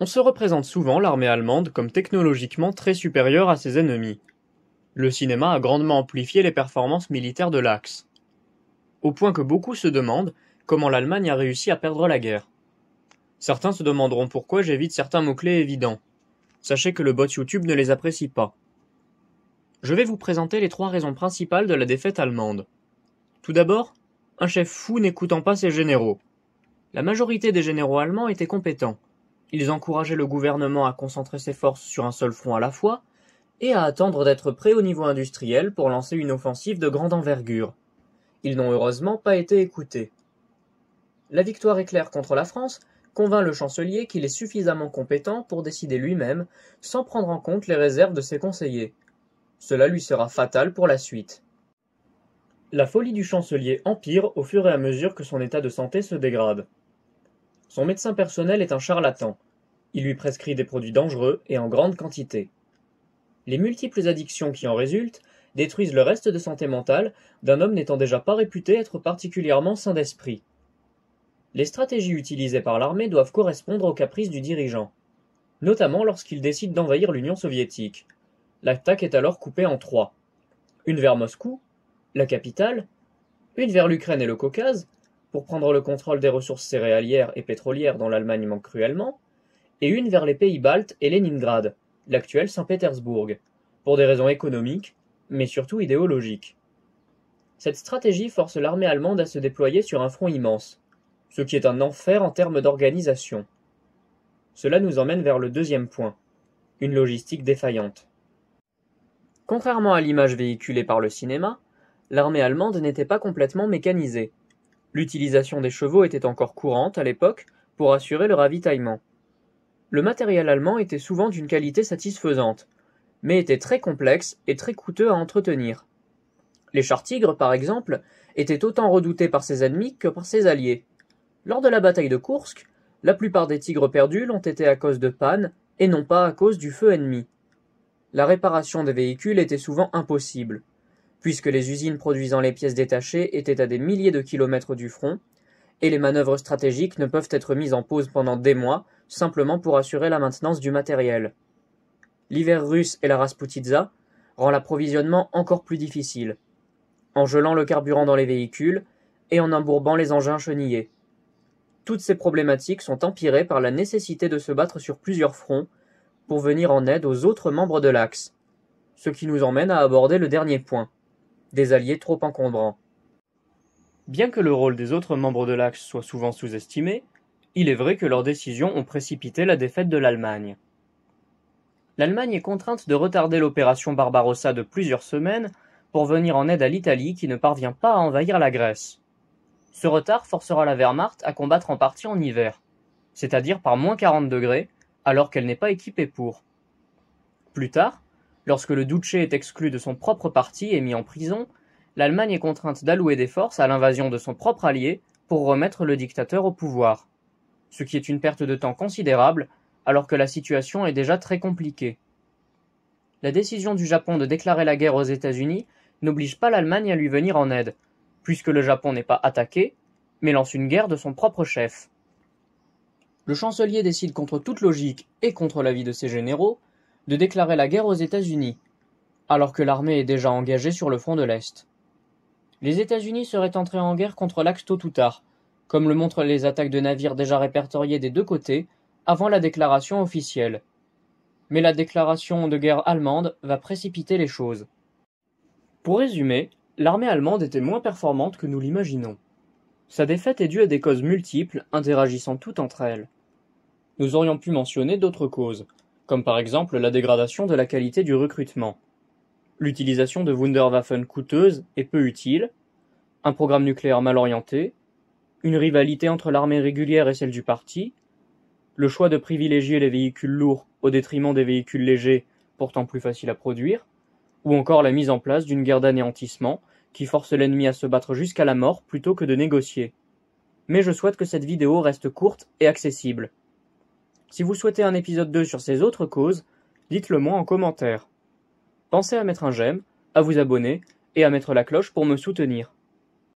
On se représente souvent l'armée allemande comme technologiquement très supérieure à ses ennemis. Le cinéma a grandement amplifié les performances militaires de l'Axe. Au point que beaucoup se demandent comment l'Allemagne a réussi à perdre la guerre. Certains se demanderont pourquoi j'évite certains mots-clés évidents. Sachez que le bot YouTube ne les apprécie pas. Je vais vous présenter les trois raisons principales de la défaite allemande. Tout d'abord, un chef fou n'écoutant pas ses généraux. La majorité des généraux allemands étaient compétents, ils encourageaient le gouvernement à concentrer ses forces sur un seul front à la fois, et à attendre d'être prêt au niveau industriel pour lancer une offensive de grande envergure. Ils n'ont heureusement pas été écoutés. La victoire éclaire contre la France convainc le chancelier qu'il est suffisamment compétent pour décider lui-même, sans prendre en compte les réserves de ses conseillers. Cela lui sera fatal pour la suite. La folie du chancelier empire au fur et à mesure que son état de santé se dégrade. Son médecin personnel est un charlatan, il lui prescrit des produits dangereux et en grande quantité. Les multiples addictions qui en résultent détruisent le reste de santé mentale d'un homme n'étant déjà pas réputé être particulièrement sain d'esprit. Les stratégies utilisées par l'armée doivent correspondre aux caprices du dirigeant, notamment lorsqu'il décide d'envahir l'Union soviétique. L'attaque est alors coupée en trois. Une vers Moscou, la capitale, une vers l'Ukraine et le Caucase, pour prendre le contrôle des ressources céréalières et pétrolières dont l'Allemagne manque cruellement, et une vers les pays baltes et Leningrad, l'actuel Saint-Pétersbourg, pour des raisons économiques, mais surtout idéologiques. Cette stratégie force l'armée allemande à se déployer sur un front immense, ce qui est un enfer en termes d'organisation. Cela nous emmène vers le deuxième point, une logistique défaillante. Contrairement à l'image véhiculée par le cinéma, l'armée allemande n'était pas complètement mécanisée. L'utilisation des chevaux était encore courante à l'époque pour assurer le ravitaillement. Le matériel allemand était souvent d'une qualité satisfaisante, mais était très complexe et très coûteux à entretenir. Les chars tigres, par exemple, étaient autant redoutés par ses ennemis que par ses alliés. Lors de la bataille de Kursk, la plupart des tigres perdus l'ont été à cause de pannes et non pas à cause du feu ennemi. La réparation des véhicules était souvent impossible puisque les usines produisant les pièces détachées étaient à des milliers de kilomètres du front, et les manœuvres stratégiques ne peuvent être mises en pause pendant des mois simplement pour assurer la maintenance du matériel. L'hiver russe et la Rasputitsa rend l'approvisionnement encore plus difficile, en gelant le carburant dans les véhicules et en embourbant les engins chenillés. Toutes ces problématiques sont empirées par la nécessité de se battre sur plusieurs fronts pour venir en aide aux autres membres de l'Axe, ce qui nous emmène à aborder le dernier point des alliés trop encombrants. Bien que le rôle des autres membres de l'Axe soit souvent sous-estimé, il est vrai que leurs décisions ont précipité la défaite de l'Allemagne. L'Allemagne est contrainte de retarder l'opération Barbarossa de plusieurs semaines pour venir en aide à l'Italie qui ne parvient pas à envahir la Grèce. Ce retard forcera la Wehrmacht à combattre en partie en hiver, c'est-à-dire par moins 40 degrés, alors qu'elle n'est pas équipée pour. Plus tard, Lorsque le duché est exclu de son propre parti et mis en prison, l'Allemagne est contrainte d'allouer des forces à l'invasion de son propre allié pour remettre le dictateur au pouvoir. Ce qui est une perte de temps considérable, alors que la situation est déjà très compliquée. La décision du Japon de déclarer la guerre aux États-Unis n'oblige pas l'Allemagne à lui venir en aide, puisque le Japon n'est pas attaqué, mais lance une guerre de son propre chef. Le chancelier décide contre toute logique et contre l'avis de ses généraux de déclarer la guerre aux États-Unis, alors que l'armée est déjà engagée sur le front de l'Est. Les États-Unis seraient entrés en guerre contre l'Axe tôt ou tard, comme le montrent les attaques de navires déjà répertoriées des deux côtés avant la déclaration officielle. Mais la déclaration de guerre allemande va précipiter les choses. Pour résumer, l'armée allemande était moins performante que nous l'imaginons. Sa défaite est due à des causes multiples interagissant toutes entre elles. Nous aurions pu mentionner d'autres causes, comme par exemple la dégradation de la qualité du recrutement, l'utilisation de Wunderwaffen coûteuses et peu utiles, un programme nucléaire mal orienté, une rivalité entre l'armée régulière et celle du parti, le choix de privilégier les véhicules lourds au détriment des véhicules légers pourtant plus faciles à produire, ou encore la mise en place d'une guerre d'anéantissement qui force l'ennemi à se battre jusqu'à la mort plutôt que de négocier. Mais je souhaite que cette vidéo reste courte et accessible. Si vous souhaitez un épisode 2 sur ces autres causes, dites-le moi en commentaire. Pensez à mettre un j'aime, à vous abonner et à mettre la cloche pour me soutenir.